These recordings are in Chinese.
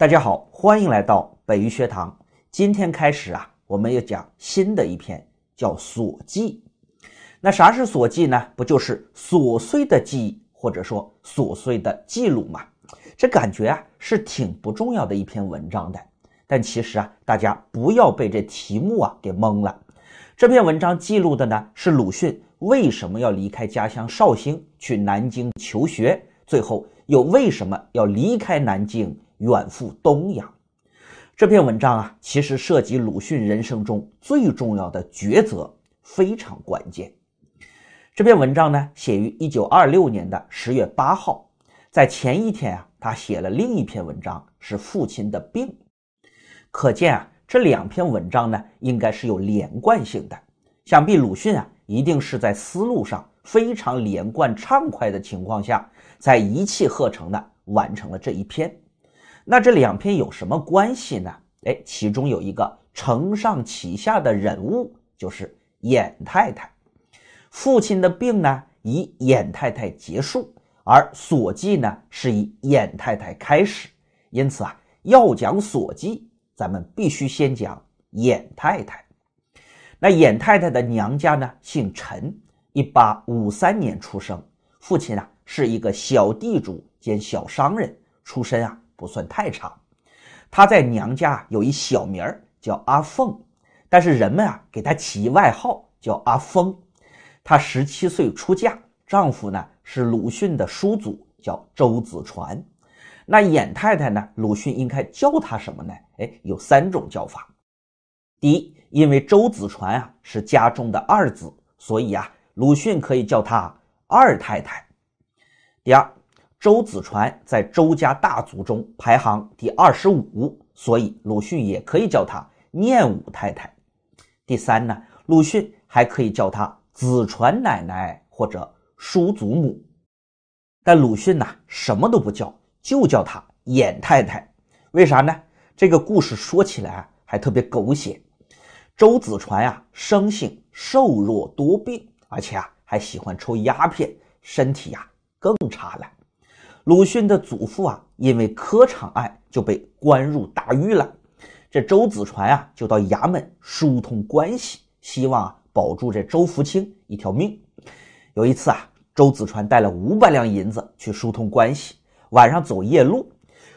大家好，欢迎来到北渔学堂。今天开始啊，我们要讲新的一篇，叫《琐记》。那啥是琐记呢？不就是琐碎的记忆，或者说琐碎的记录吗？这感觉啊，是挺不重要的一篇文章的。但其实啊，大家不要被这题目啊给蒙了。这篇文章记录的呢，是鲁迅为什么要离开家乡绍兴去南京求学，最后又为什么要离开南京。远赴东洋，这篇文章啊，其实涉及鲁迅人生中最重要的抉择，非常关键。这篇文章呢，写于一九二六年的十月八号，在前一天啊，他写了另一篇文章，是《父亲的病》。可见啊，这两篇文章呢，应该是有连贯性的。想必鲁迅啊，一定是在思路上非常连贯畅快的情况下，在一气呵成的完成了这一篇。那这两篇有什么关系呢？哎，其中有一个承上启下的人物，就是衍太太。父亲的病呢，以衍太太结束，而所记呢，是以衍太太开始。因此啊，要讲所记，咱们必须先讲衍太太。那衍太太的娘家呢，姓陈，一八五三年出生。父亲啊，是一个小地主兼小商人出身啊。不算太差，她在娘家有一小名儿叫阿凤，但是人们啊给她起外号叫阿风。她十七岁出嫁，丈夫呢是鲁迅的叔祖，叫周子传。那演太太呢，鲁迅应该叫她什么呢？哎，有三种叫法。第一，因为周子传啊是家中的二子，所以啊鲁迅可以叫他二太太。第二。周子传在周家大族中排行第二十五，所以鲁迅也可以叫他念五太太。第三呢，鲁迅还可以叫他子传奶奶或者叔祖母。但鲁迅呢，什么都不叫，就叫他演太太。为啥呢？这个故事说起来还特别狗血。周子传呀，生性瘦弱多病，而且啊还喜欢抽鸦片，身体呀更差了。鲁迅的祖父啊，因为科场案就被关入大狱了。这周子传啊，就到衙门疏通关系，希望保住这周福清一条命。有一次啊，周子传带了五百两银子去疏通关系，晚上走夜路，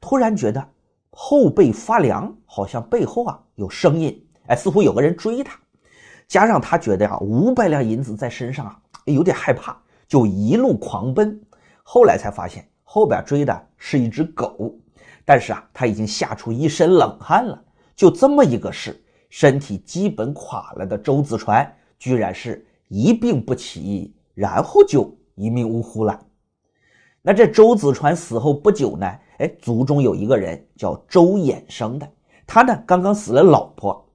突然觉得后背发凉，好像背后啊有声音。哎，似乎有个人追他。加上他觉得啊，五百两银子在身上啊，有点害怕，就一路狂奔。后来才发现。后边追的是一只狗，但是啊，他已经吓出一身冷汗了。就这么一个事，身体基本垮了的周子传，居然是一病不起，然后就一命呜呼了。那这周子传死后不久呢，哎，族中有一个人叫周衍生的，他呢刚刚死了老婆，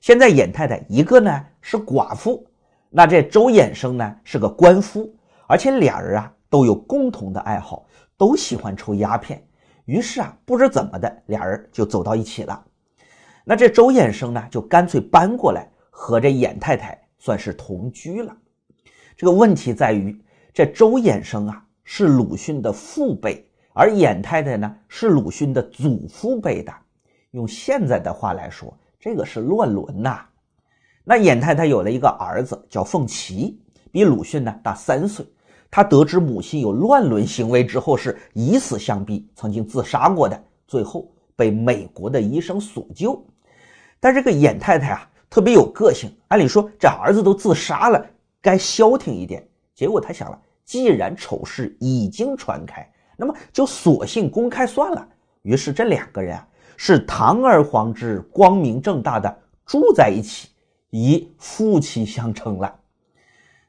现在衍太太一个呢是寡妇，那这周衍生呢是个官夫，而且俩人啊都有共同的爱好。都喜欢抽鸦片，于是啊，不知怎么的，俩人就走到一起了。那这周衍生呢，就干脆搬过来和这衍太太算是同居了。这个问题在于，这周衍生啊是鲁迅的父辈，而衍太太呢是鲁迅的祖父辈的。用现在的话来说，这个是乱伦呐。那衍太太有了一个儿子叫凤岐，比鲁迅呢大三岁。他得知母亲有乱伦行为之后，是以死相逼，曾经自杀过的，最后被美国的医生所救。但这个严太太啊，特别有个性。按理说，这儿子都自杀了，该消停一点。结果他想了，既然丑事已经传开，那么就索性公开算了。于是，这两个人啊，是堂而皇之、光明正大的住在一起，以夫妻相称了。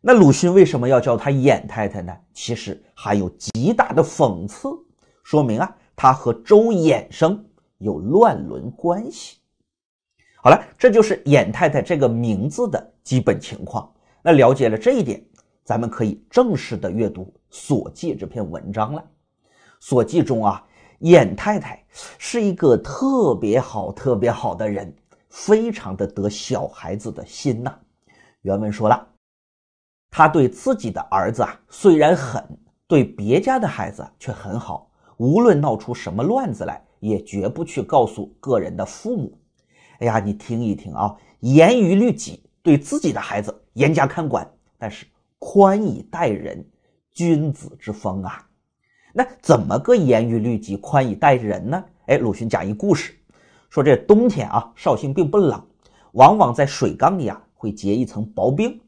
那鲁迅为什么要叫她衍太太呢？其实还有极大的讽刺，说明啊，她和周衍生有乱伦关系。好了，这就是衍太太这个名字的基本情况。那了解了这一点，咱们可以正式的阅读《所记》这篇文章了。《所记》中啊，衍太太是一个特别好、特别好的人，非常的得小孩子的心呐。原文说了。他对自己的儿子啊，虽然狠，对别家的孩子却很好。无论闹出什么乱子来，也绝不去告诉个人的父母。哎呀，你听一听啊，严于律己，对自己的孩子严加看管，但是宽以待人，君子之风啊。那怎么个严于律己、宽以待人呢？哎，鲁迅讲一故事，说这冬天啊，绍兴并不冷，往往在水缸里啊会结一层薄冰。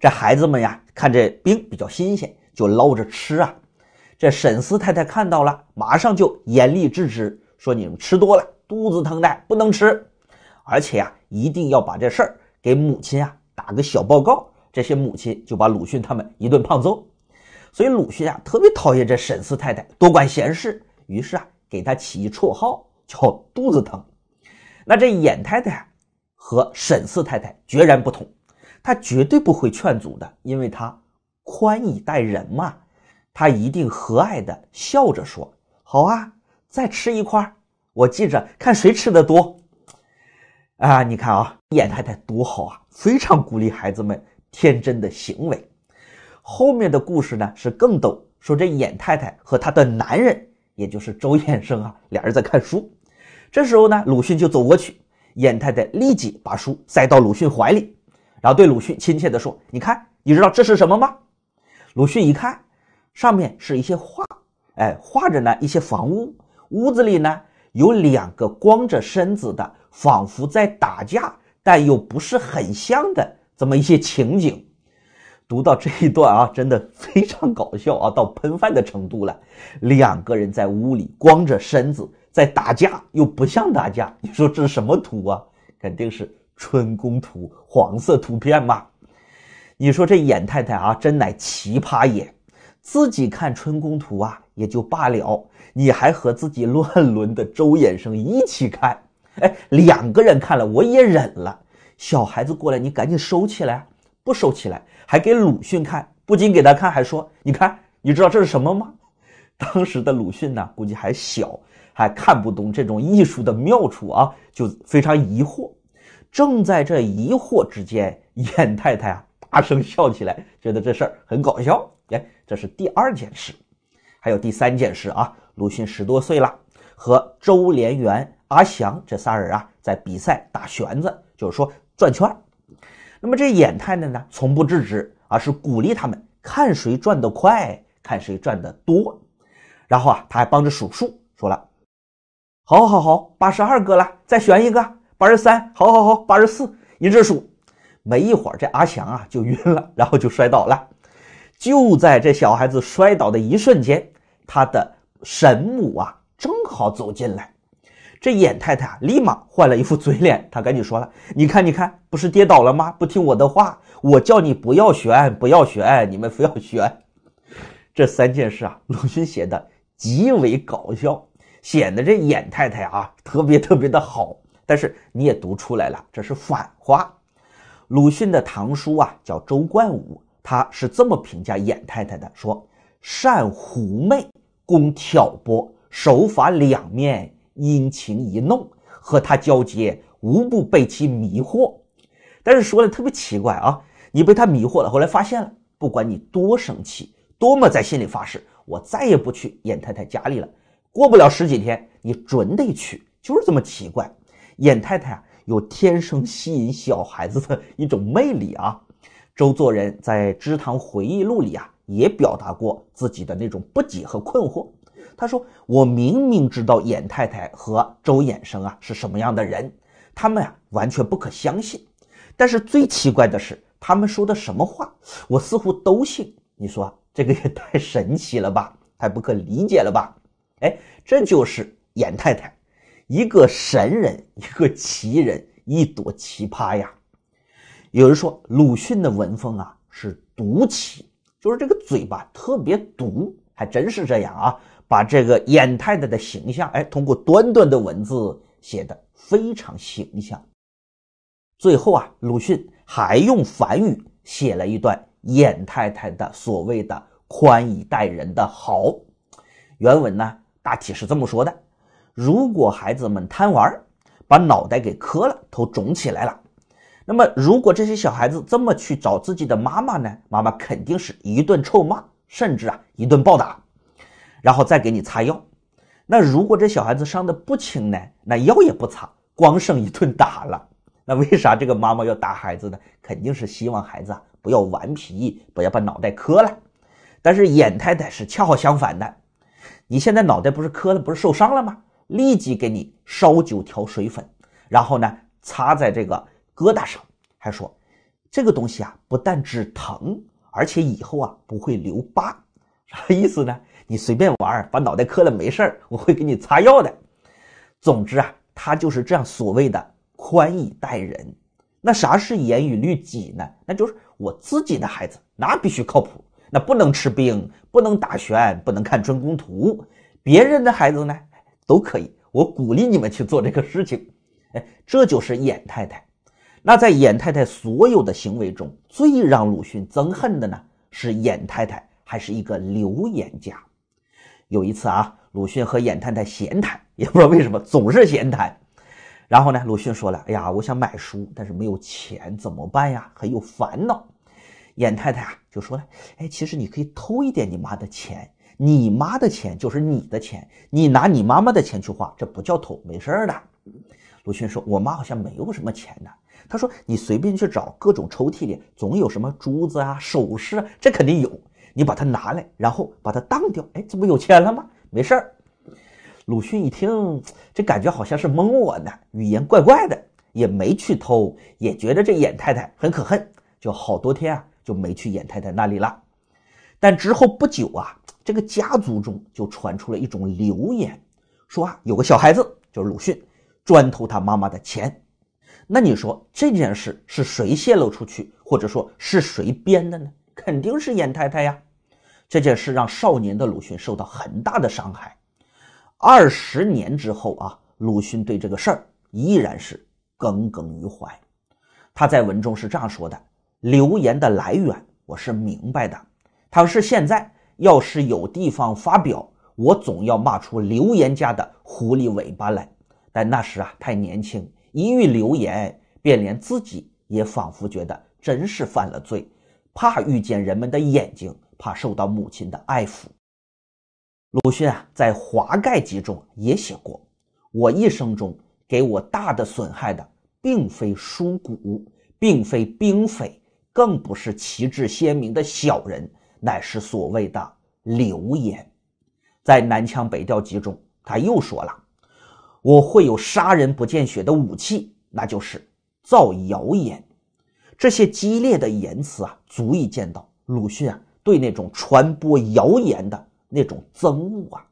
这孩子们呀，看这冰比较新鲜，就捞着吃啊。这沈四太太看到了，马上就严厉制止，说：“你们吃多了，肚子疼的不能吃，而且呀，一定要把这事儿给母亲啊打个小报告。”这些母亲就把鲁迅他们一顿胖揍。所以鲁迅啊，特别讨厌这沈四太太多管闲事，于是啊给他起一绰号叫“肚子疼”。那这衍太太和沈四太太决然不同。他绝对不会劝阻的，因为他宽以待人嘛。他一定和蔼的笑着说：“好啊，再吃一块儿，我记着看谁吃的多。”啊，你看啊，衍太太多好啊，非常鼓励孩子们天真的行为。后面的故事呢是更逗，说这衍太太和她的男人，也就是周燕生啊，俩人在看书。这时候呢，鲁迅就走过去，衍太太立即把书塞到鲁迅怀里。然后对鲁迅亲切地说：“你看，你知道这是什么吗？”鲁迅一看，上面是一些画，哎，画着呢一些房屋，屋子里呢有两个光着身子的，仿佛在打架，但又不是很像的这么一些情景。读到这一段啊，真的非常搞笑啊，到喷饭的程度了。两个人在屋里光着身子在打架，又不像打架，你说这是什么图啊？肯定是。春宫图，黄色图片嘛？你说这演太太啊，真乃奇葩也。自己看春宫图啊，也就罢了，你还和自己乱伦的周衍生一起看，哎，两个人看了我也忍了。小孩子过来，你赶紧收起来，不收起来还给鲁迅看，不仅给他看，还说：“你看，你知道这是什么吗？”当时的鲁迅呢，估计还小，还看不懂这种艺术的妙处啊，就非常疑惑。正在这疑惑之间，眼太太啊大声笑起来，觉得这事儿很搞笑。哎，这是第二件事，还有第三件事啊。鲁迅十多岁了，和周连元、阿祥这仨人啊在比赛打旋子，就是说转圈儿。那么这眼太太呢从不制止，而是鼓励他们看谁转得快，看谁转得多。然后啊，他还帮着数数，说了：“好好好，八十二个了，再旋一个。”八十三，好，好，好，八十四，一直数，没一会儿，这阿强啊就晕了，然后就摔倒了。就在这小孩子摔倒的一瞬间，他的神母啊正好走进来，这眼太太啊立马换了一副嘴脸，她赶紧说了：“你看，你看，不是跌倒了吗？不听我的话，我叫你不要学，不要学，你们非要学。这三件事啊，鲁迅写的极为搞笑，显得这眼太太啊特别特别的好。”但是你也读出来了，这是反话。鲁迅的堂叔啊，叫周冠武，他是这么评价严太太的：说善狐媚，攻挑拨，手法两面，阴晴一弄，和他交接，无不被其迷惑。但是说的特别奇怪啊，你被他迷惑了，后来发现了，不管你多生气，多么在心里发誓，我再也不去严太太家里了。过不了十几天，你准得去，就是这么奇怪。严太太有天生吸引小孩子的一种魅力啊！周作人在《知堂回忆录》里啊也表达过自己的那种不解和困惑。他说：“我明明知道严太太和周衍生啊是什么样的人，他们啊完全不可相信。但是最奇怪的是，他们说的什么话，我似乎都信。你说这个也太神奇了吧？太不可理解了吧？哎，这就是严太太。”一个神人，一个奇人，一朵奇葩呀！有人说鲁迅的文风啊是毒奇，就是这个嘴巴特别毒，还真是这样啊！把这个严太太的形象，哎，通过短短的文字写的非常形象。最后啊，鲁迅还用梵语写了一段严太太的所谓的宽以待人的好。原文呢，大体是这么说的。如果孩子们贪玩，把脑袋给磕了，头肿起来了，那么如果这些小孩子这么去找自己的妈妈呢？妈妈肯定是一顿臭骂，甚至啊一顿暴打，然后再给你擦药。那如果这小孩子伤的不轻呢？那药也不擦，光剩一顿打了。那为啥这个妈妈要打孩子呢？肯定是希望孩子啊不要顽皮，不要把脑袋磕了。但是眼太太是恰好相反的，你现在脑袋不是磕了，不是受伤了吗？立即给你烧酒调水粉，然后呢，擦在这个疙瘩上，还说这个东西啊，不但止疼，而且以后啊不会留疤。啥意思呢？你随便玩，把脑袋磕了没事儿，我会给你擦药的。总之啊，他就是这样所谓的宽以待人。那啥是严以律己呢？那就是我自己的孩子，那必须靠谱，那不能吃冰，不能打拳，不能看春宫图。别人的孩子呢？都可以，我鼓励你们去做这个事情。哎，这就是演太太。那在演太太所有的行为中最让鲁迅憎恨的呢，是演太太还是一个流言家？有一次啊，鲁迅和演太太闲谈，也不知道为什么总是闲谈。然后呢，鲁迅说了：“哎呀，我想买书，但是没有钱，怎么办呀？很有烦恼。”演太太啊，就说：“了，哎，其实你可以偷一点你妈的钱。”你妈的钱就是你的钱，你拿你妈妈的钱去花，这不叫偷，没事儿的。鲁迅说：“我妈好像没有什么钱呢。”他说：“你随便去找各种抽屉里，总有什么珠子啊、首饰啊，这肯定有。你把它拿来，然后把它当掉，哎，这不有钱了吗？没事儿。”鲁迅一听，这感觉好像是蒙我呢，语言怪怪的，也没去偷，也觉得这严太太很可恨，就好多天啊就没去严太太那里了。但之后不久啊。这个家族中就传出了一种流言，说啊有个小孩子就是鲁迅，专偷他妈妈的钱。那你说这件事是谁泄露出去，或者说是谁编的呢？肯定是严太太呀。这件事让少年的鲁迅受到很大的伤害。二十年之后啊，鲁迅对这个事儿依然是耿耿于怀。他在文中是这样说的：“流言的来源我是明白的，他说是现在。”要是有地方发表，我总要骂出流言家的狐狸尾巴来。但那时啊，太年轻，一遇流言，便连自己也仿佛觉得真是犯了罪，怕遇见人们的眼睛，怕受到母亲的爱抚。鲁迅啊，在《华盖集》中也写过：“我一生中给我大的损害的，并非书骨，并非兵匪，更不是旗帜鲜明的小人。”乃是所谓的流言，在《南腔北调集》中，他又说了：“我会有杀人不见血的武器，那就是造谣言。”这些激烈的言辞啊，足以见到鲁迅啊对那种传播谣言的那种憎恶啊。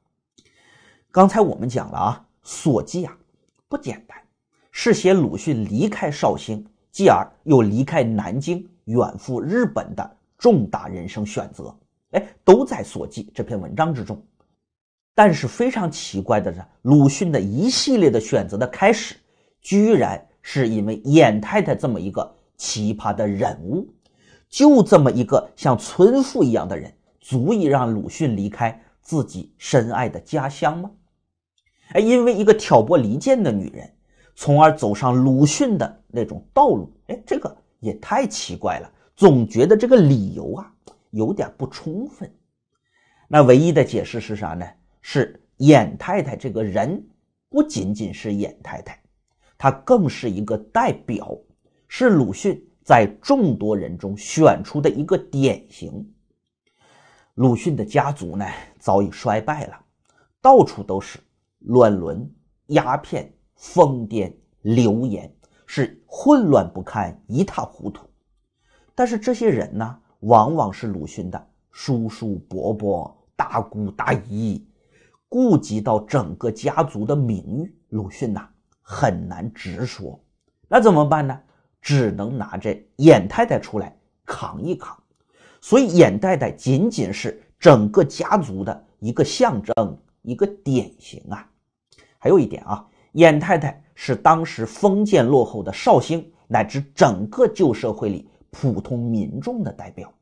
刚才我们讲了啊，所记啊不简单，是写鲁迅离开绍兴，继而又离开南京，远赴日本的。重大人生选择，哎，都在所记这篇文章之中。但是非常奇怪的是，鲁迅的一系列的选择的开始，居然是因为严太太这么一个奇葩的人物，就这么一个像村妇一样的人，足以让鲁迅离开自己深爱的家乡吗？哎，因为一个挑拨离间的女人，从而走上鲁迅的那种道路，哎，这个也太奇怪了。总觉得这个理由啊，有点不充分。那唯一的解释是啥呢？是演太太这个人，不仅仅是演太太，她更是一个代表，是鲁迅在众多人中选出的一个典型。鲁迅的家族呢，早已衰败了，到处都是乱伦、鸦片、疯癫、流言，是混乱不堪，一塌糊涂。但是这些人呢，往往是鲁迅的叔叔、伯伯、大姑、大姨，顾及到整个家族的名誉，鲁迅呐很难直说。那怎么办呢？只能拿着眼太太出来扛一扛。所以，眼太太仅仅是整个家族的一个象征，一个典型啊。还有一点啊，眼太太是当时封建落后的绍兴乃至整个旧社会里。普通民众的代表，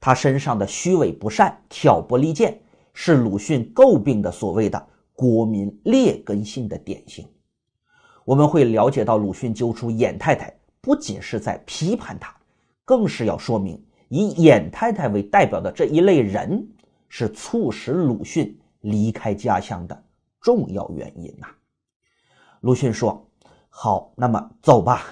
他身上的虚伪不善、挑拨离间，是鲁迅诟病的所谓的国民劣根性的典型。我们会了解到，鲁迅揪出严太太，不仅是在批判他，更是要说明以严太太为代表的这一类人，是促使鲁迅离开家乡的重要原因呐。鲁迅说：“好，那么走吧。”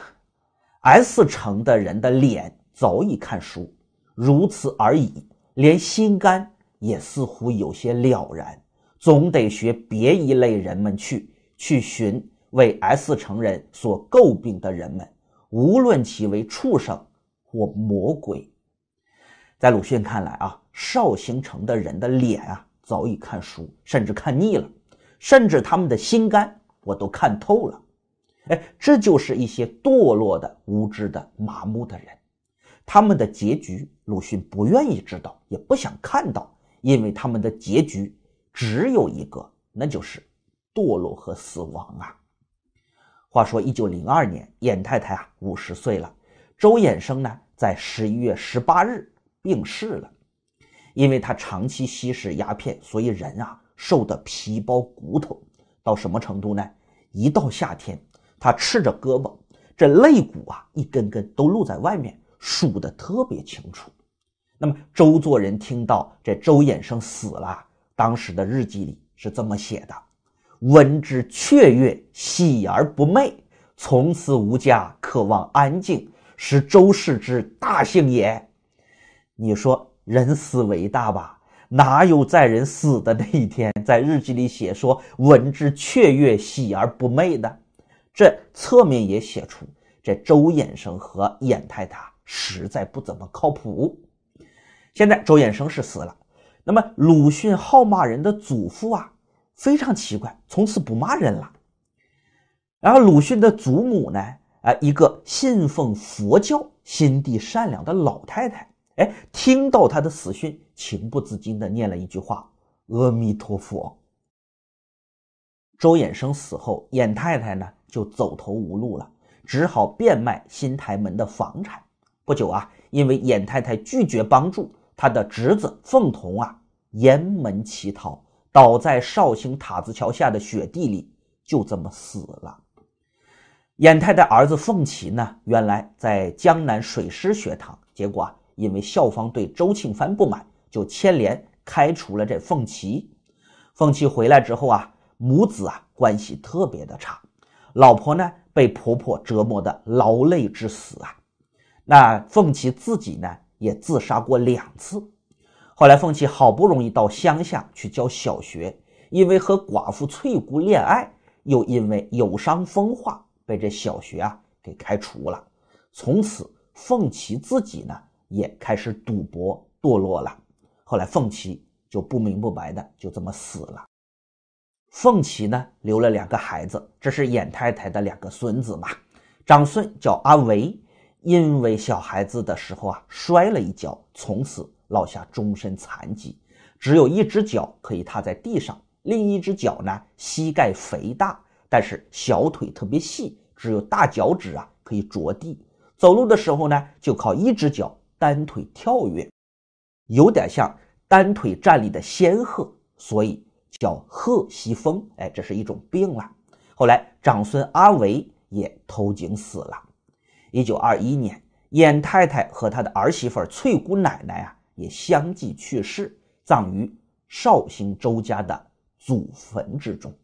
S 城的人的脸早已看熟，如此而已，连心肝也似乎有些了然。总得学别一类人们去，去寻为 S 城人所诟病的人们，无论其为畜生或魔鬼。在鲁迅看来啊，绍兴城的人的脸啊早已看熟，甚至看腻了，甚至他们的心肝我都看透了。哎，这就是一些堕落的、无知的、麻木的人，他们的结局，鲁迅不愿意知道，也不想看到，因为他们的结局只有一个，那就是堕落和死亡啊。话说，一九零二年，严太太啊五十岁了，周衍生呢，在十一月十八日病逝了，因为他长期吸食鸦片，所以人啊瘦的皮包骨头，到什么程度呢？一到夏天。他赤着胳膊，这肋骨啊，一根根都露在外面，数得特别清楚。那么，周作人听到这周衍生死了，当时的日记里是这么写的：“闻之雀跃，喜而不寐。从此无家，渴望安静，是周氏之大幸也。”你说人死为大吧？哪有在人死的那一天，在日记里写说“闻之雀跃，喜而不寐”的？这侧面也写出这周衍生和衍太太实在不怎么靠谱。现在周衍生是死了，那么鲁迅好骂人的祖父啊，非常奇怪，从此不骂人了。然后鲁迅的祖母呢，啊，一个信奉佛教、心地善良的老太太，哎，听到他的死讯，情不自禁的念了一句话：“阿弥陀佛。”周衍生死后，衍太太呢？就走投无路了，只好变卖新台门的房产。不久啊，因为严太太拒绝帮助他的侄子凤桐啊，沿门乞讨，倒在绍兴塔子桥下的雪地里，就这么死了。严太太儿子凤岐呢，原来在江南水师学堂，结果啊，因为校方对周庆帆不满，就牵连开除了这凤岐。凤岐回来之后啊，母子啊关系特别的差。老婆呢，被婆婆折磨的劳累致死啊。那凤琪自己呢，也自杀过两次。后来凤琪好不容易到乡下去教小学，因为和寡妇翠姑恋爱，又因为有伤风化，被这小学啊给开除了。从此凤琪自己呢，也开始赌博堕落了。后来凤琪就不明不白的就这么死了。凤岐呢，留了两个孩子，这是严太太的两个孙子嘛。长孙叫阿维，因为小孩子的时候啊摔了一跤，从此落下终身残疾，只有一只脚可以踏在地上，另一只脚呢膝盖肥大，但是小腿特别细，只有大脚趾啊可以着地，走路的时候呢就靠一只脚单腿跳跃，有点像单腿站立的仙鹤，所以。叫贺西风，哎，这是一种病了。后来长孙阿维也投井死了。一九二一年，严太太和他的儿媳妇翠姑奶奶啊，也相继去世，葬于绍兴周家的祖坟之中。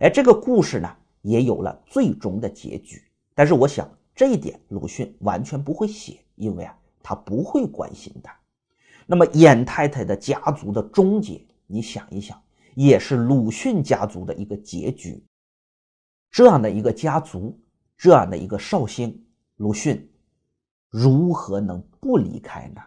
哎，这个故事呢，也有了最终的结局。但是我想，这一点鲁迅完全不会写，因为啊，他不会关心的。那么，严太太的家族的终结，你想一想。也是鲁迅家族的一个结局，这样的一个家族，这样的一个绍兴鲁迅，如何能不离开呢？